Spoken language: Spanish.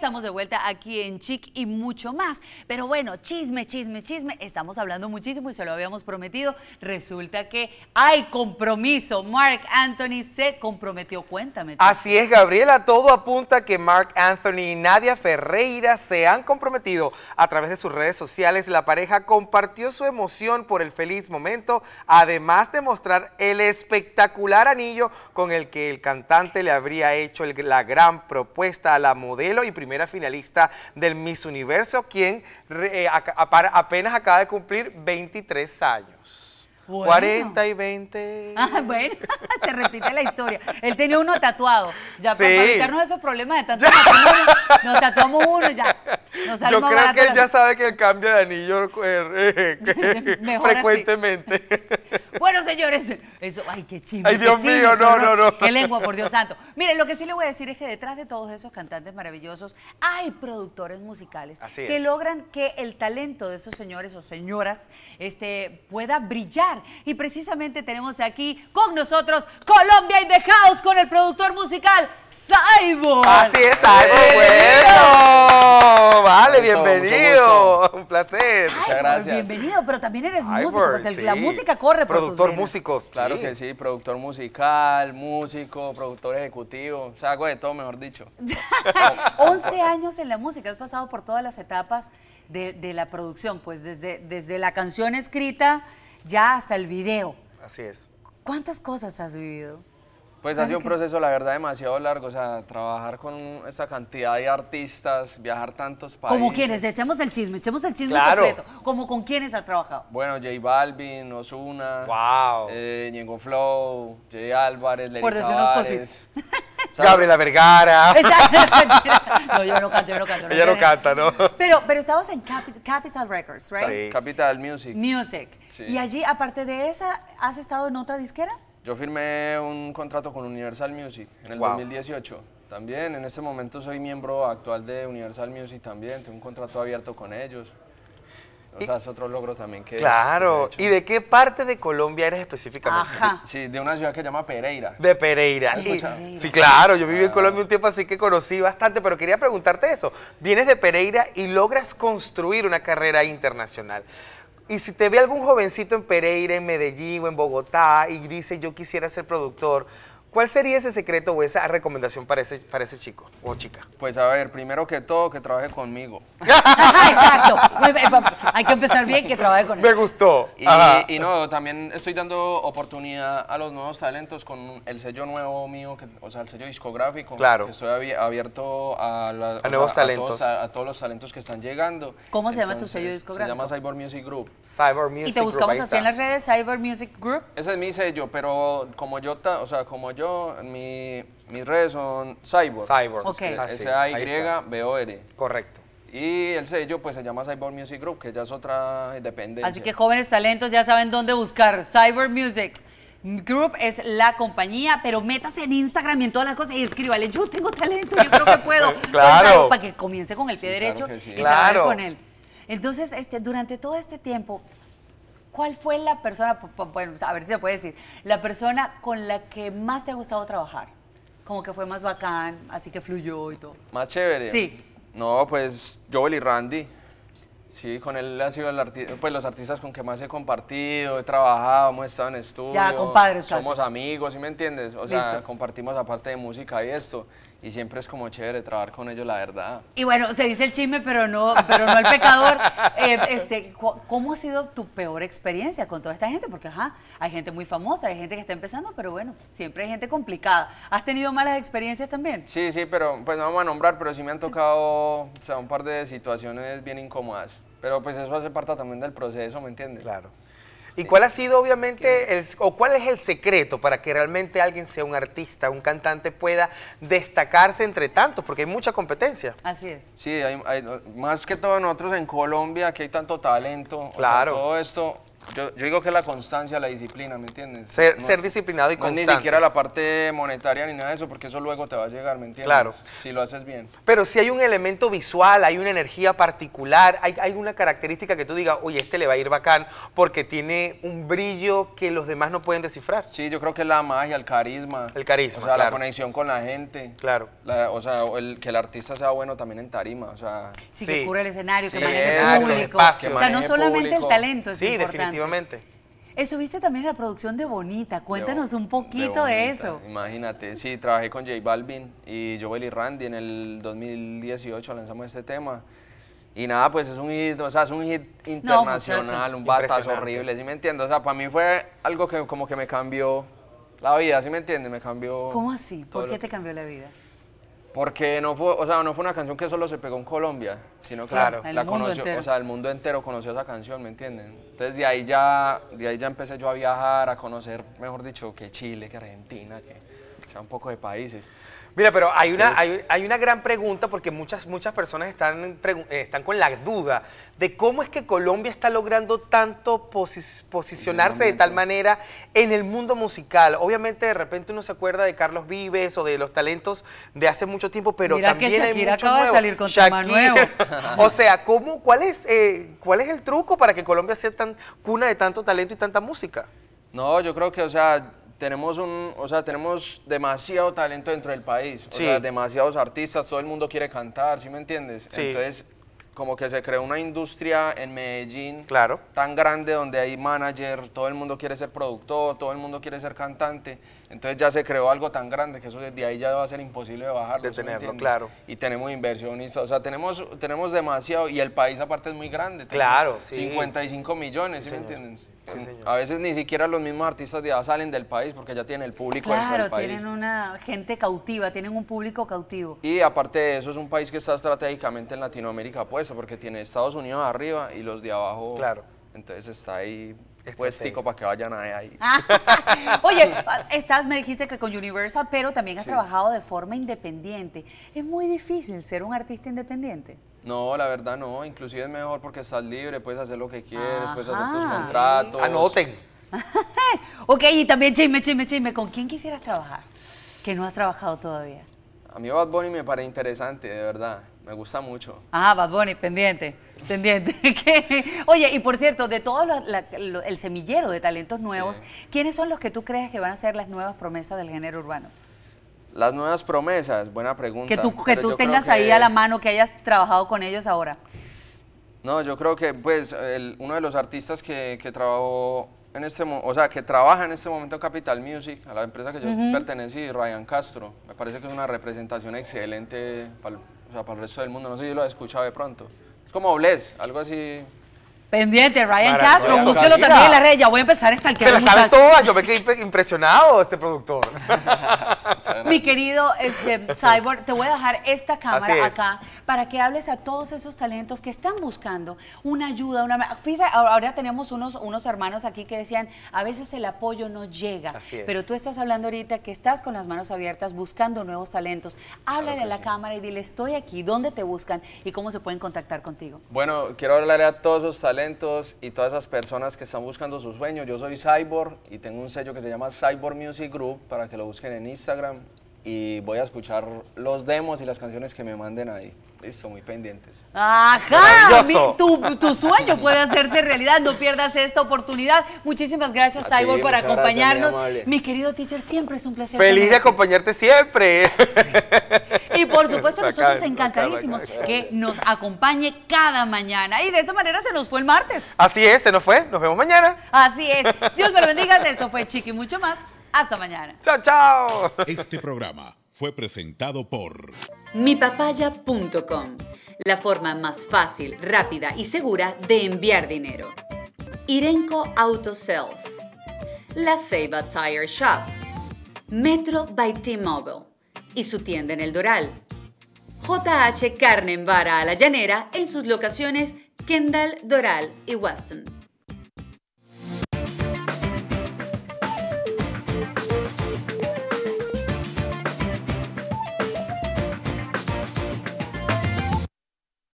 estamos de vuelta aquí en Chic y mucho más. Pero bueno, chisme, chisme, chisme. Estamos hablando muchísimo y se lo habíamos prometido. Resulta que hay compromiso. Mark Anthony se comprometió. Cuéntame. Así es, Gabriela. Todo apunta que Mark Anthony y Nadia Ferreira se han comprometido. A través de sus redes sociales, la pareja compartió su emoción por el feliz momento, además de mostrar el espectacular anillo con el que el cantante le habría hecho la gran propuesta a la modelo y primera finalista del Miss Universo, quien eh, apenas acaba de cumplir 23 años. 40 y 20. Ah, bueno, se repite la historia. Él tenía uno tatuado. Ya pues, para evitarnos esos problemas de tanto nos tatuamos uno y ya. Nos Yo creo que él ya sabe que el cambio de anillo eh, eh frecuentemente. Bueno, señores, eso, ay, qué chisme. Ay, Dios mío, no, no, no. Qué lengua, por Dios santo. Miren, lo que sí le voy a decir es que detrás de todos esos cantantes maravillosos hay productores musicales que logran que el talento de esos señores o señoras este, pueda brillar. Y precisamente tenemos aquí con nosotros Colombia in the House con el productor musical Saibo Así es, Saibo bueno. Vale, bienvenido. Un placer. Muchas gracias. Bienvenido, pero también eres músico, pues la música corre por Productor, músico. Claro que sí, productor musical, músico, productor ejecutivo, o sea, hago de todo, mejor dicho. 11 años en la música, has pasado por todas las etapas de, la producción, pues desde, desde la canción escrita ya hasta el video. Así es. ¿Cuántas cosas has vivido? Pues ha sido un proceso, la verdad, demasiado largo. O sea, trabajar con esta cantidad de artistas, viajar tantos países. ¿Como quiénes? Echemos el chisme, echemos el chisme claro. completo. ¿Como con quiénes has trabajado? Bueno, J Balvin, Osuna, wow. eh, Flow, J Álvarez, Lenny Por decir unos Gabriela Vergara. no, yo no canto, yo no canto. Ella no canta, ¿no? Pero, pero estabas en Capital, Records, ¿right? Capital Music. Music. Y allí, aparte de esa, ¿has estado en otra disquera? Yo firmé un contrato con Universal Music en el 2018. También en este momento soy miembro actual de Universal Music también, tengo un contrato abierto con ellos. O sea, es otro logro también que... Claro. ¿Y de qué parte de Colombia eres específicamente? Sí, de una ciudad que se llama Pereira. De Pereira. Sí, claro. Yo viví en ah. Colombia un tiempo, así que conocí bastante, pero quería preguntarte eso. Vienes de Pereira y logras construir una carrera internacional. Y si te ve algún jovencito en Pereira, en Medellín o en Bogotá y dice yo quisiera ser productor, ¿Cuál sería ese secreto o esa recomendación para ese, para ese chico o chica? Pues a ver, primero que todo, que trabaje conmigo. Exacto. Eh, hay que empezar bien, que trabaje conmigo. Me gustó. Y, no, también estoy dando oportunidad a los nuevos talentos con el sello nuevo mío, o sea, el sello discográfico. Claro. estoy abierto a, nuevos talentos. A todos, los talentos que están llegando. ¿Cómo se llama tu sello discográfico? Se llama Cyber Music Group. Cyber Music Group. ¿Y te buscamos así en las redes, Cyber Music Group? Ese es mi sello, pero como yo, o sea, como yo yo, mi, mis redes son Cyborg. Cyborg. OK, S-A-Y-B-O-R. Correcto. Y el sello pues se llama Cyborg Music Group, que ya es otra dependencia. Así que jóvenes talentos ya saben dónde buscar. Cyber Music. Group es la compañía, pero métase en Instagram y en todas las cosas y escríbale, yo tengo talento, yo creo que puedo. claro. Para que comience con el pie derecho y con él. Entonces, este, durante todo este tiempo, ¿Cuál fue la persona, bueno, a ver si se puede decir, la persona con la que más te ha gustado trabajar? Como que fue más bacán, así que fluyó y todo. ¿Más chévere? Sí. No, pues Joel y Randy. Sí, con él ha sido el pues, los artistas con que más he compartido, he trabajado, hemos estado en estudio. Ya, compadres, Somos amigos, ¿sí me entiendes? O sea, compartimos aparte de música y esto y siempre es como chévere trabajar con ellos, la verdad. Y bueno, se dice el chisme, pero no, pero no el pecador. Eh, este, ¿Cómo ha sido tu peor experiencia con toda esta gente? Porque, ajá, hay gente muy famosa, hay gente que está empezando, pero bueno, siempre hay gente complicada. ¿Has tenido malas experiencias también? Sí, sí, pero pues no vamos a nombrar, pero sí me han tocado sea, un par de situaciones bien incómodas. Pero pues eso hace parte también del proceso, ¿me entiendes? Claro. ¿Y cuál ha sido obviamente, o cuál es el secreto para que realmente alguien sea un artista, un cantante pueda destacarse entre tantos? Porque hay mucha competencia. Así es. Sí, más que todo nosotros en Colombia, que hay tanto talento, O sea, todo esto yo, digo que la constancia, la disciplina, ¿me entiendes? Ser, ser disciplinado y constante. ni siquiera la parte monetaria ni nada de eso, porque eso luego te va a llegar, ¿me entiendes? Claro. Si lo haces bien. Pero si hay un elemento visual, hay una energía particular, hay, una característica que tú digas, oye, este le va a ir bacán, porque tiene un brillo que los demás no pueden descifrar. Sí, yo creo que es la magia, el carisma. El carisma, O sea, la conexión con la gente. Claro. o sea, el, que el artista sea bueno también en tarima, o sea... Sí, que cure el escenario, que maneje el público. o sea, no solamente el talento es importante. Efectivamente. Estuviste también en la producción de Bonita, cuéntanos un poquito de, eso. Imagínate, sí, trabajé con J Balvin y Joel y Randy en el 2018 lanzamos este tema. Y nada, pues es un hit, o sea, es un hit internacional, un batazo horrible, ¿sí me entiendes? O sea, para mí fue algo que como que me cambió la vida, ¿sí me entiendes? Me cambió... ¿Cómo así? ¿Por qué te cambió la vida? Porque no fue, o sea, no fue una canción que solo se pegó en Colombia, sino que la, el mundo entero conoció esa canción, ¿me entienden? Entonces de ahí ya, de ahí ya empecé yo a viajar, a conocer, mejor dicho, que Chile, que Argentina, que sea, un poco de países. Mira, pero hay una, hay, una gran pregunta porque muchas, muchas personas están, eh, están con la duda de cómo es que Colombia está logrando tanto posicionarse de tal manera en el mundo musical. Obviamente de repente uno se acuerda de Carlos Vives o de los talentos de hace mucho tiempo, pero Mira también que Shakira acaba de salir con Shakira. o sea, ¿cómo, cuál, es, eh, ¿cuál es el truco para que Colombia sea tan cuna de tanto talento y tanta música? No, yo creo que, o sea, tenemos un, o sea, tenemos demasiado talento dentro del país, o sea, demasiados artistas, todo el mundo quiere cantar, ¿sí me entiendes? Entonces, como que se creó una industria en Medellín tan grande donde hay manager, todo el mundo quiere ser productor, todo el mundo quiere ser cantante. Entonces ya se creó algo tan grande que eso desde ahí ya va a ser imposible de bajar. De tenerlo, claro. Y tenemos inversionistas, o sea, tenemos, tenemos demasiado, y el país aparte es muy grande. Claro, sí. 55 millones, ¿sí, me entienden? a veces ni siquiera los mismos artistas de allá salen del país porque ya tienen el público claro, país. Claro, tienen una gente cautiva, tienen un público cautivo. Y aparte de eso, es un país que está estratégicamente en Latinoamérica puesto porque tiene Estados Unidos arriba y los de abajo. Claro. Entonces está ahí pues sí, para que vayan ahí. Ah. Oye, estás, me dijiste que con Universal, pero también has trabajado de forma independiente. ¿Es muy difícil ser un artista independiente? No, la verdad no. Inclusive es mejor porque estás libre, puedes hacer lo que quieres, puedes hacer tus ah, contratos. Anoten. ok, y también chisme, chisme, chisme. ¿Con quién quisieras trabajar que no has trabajado todavía? A mí Bad Bunny me parece interesante, de verdad. Me gusta mucho. Ah, Bad Bunny, pendiente. Pendiente. Oye, y por cierto, de todo el semillero de talentos nuevos, ¿quiénes son los que tú crees que van a ser las nuevas promesas del género urbano? Las nuevas promesas, buena pregunta. Que tú, que tú tengas ahí a la mano, que hayas trabajado con ellos ahora. No, yo creo que pues uno de los artistas que, que trabajó en este o sea, que trabaja en este momento Capital Music, a la empresa que yo pertenecí, Ryan Castro, me parece que es una representación excelente para el, para el resto del mundo. No sé si lo has escuchado de pronto. Es como Bless, algo así Pendiente, Ryan Castro, búsquelo también en la red. Ya voy a empezar a estalquear. Se las sabe todas, yo me quedé impresionado este productor. Mi querido este, Cyborg, te voy a dejar esta cámara acá para que hables a todos esos talentos que están buscando una ayuda, una... Fíjate, ahora tenemos unos, unos hermanos aquí que decían, a veces el apoyo no llega, pero tú estás hablando ahorita que estás con las manos abiertas buscando nuevos talentos. Háblale a la cámara y dile, estoy aquí, ¿dónde te buscan y cómo se pueden contactar contigo? Bueno, quiero hablarle a todos esos talentos y todas esas personas que están buscando su sueño. Yo soy Cyborg y tengo un sello que se llama Cyborg Music Group para que lo busquen en Instagram y voy a escuchar los demos y las canciones que me manden ahí. Listo, muy pendientes. Ajá, tu, tu, sueño puede hacerse realidad, no pierdas esta oportunidad. Muchísimas gracias, Cyborg, por acompañarnos. mi, querido teacher, siempre es un placer. Feliz de acompañarte siempre. Y por supuesto, nosotros encantadísimos que nos acompañe cada mañana. Y de esta manera se nos fue el martes. Así es, se nos fue. Nos vemos mañana. Así es. Dios me lo bendiga. Esto fue Chiqui y Mucho Más. Hasta mañana. Chao, chao. Este programa fue presentado por mipapaya.com, la forma más fácil, rápida y segura de enviar dinero. Irenco Auto Sales, La Ceiba Tire Shop, Metro by T-Mobile y su tienda en el Doral. JH Carne en Vara a la Llanera en sus locaciones Kendall, Doral y Weston.